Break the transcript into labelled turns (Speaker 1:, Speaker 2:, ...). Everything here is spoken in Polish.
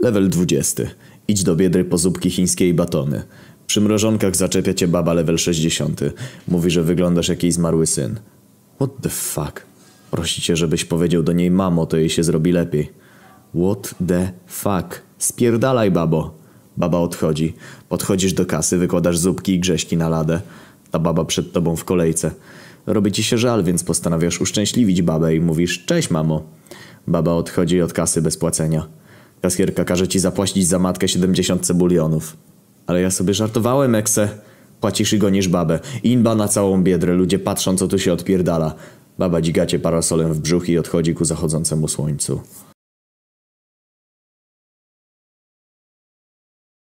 Speaker 1: Level 20. Idź do biedry po zupki chińskie i batony. Przy mrożonkach zaczepia cię baba level 60. Mówi, że wyglądasz jak jej zmarły syn. What the fuck? Prosi cię, żebyś powiedział do niej mamo, to jej się zrobi lepiej. What the fuck? Spierdalaj, babo. Baba odchodzi. Podchodzisz do kasy, wykładasz zupki i grześki na ladę. Ta baba przed tobą w kolejce. Robi ci się żal, więc postanawiasz uszczęśliwić babę i mówisz cześć mamo. Baba odchodzi od kasy bez płacenia. Kasjerka każe ci zapłacić za matkę 70 cebulionów. Ale ja sobie żartowałem, Ekse. Płacisz i gonisz babę. Inba na całą biedrę, ludzie patrzą co tu się odpierdala. Baba dzigacie parasolem w brzuch i odchodzi ku zachodzącemu słońcu.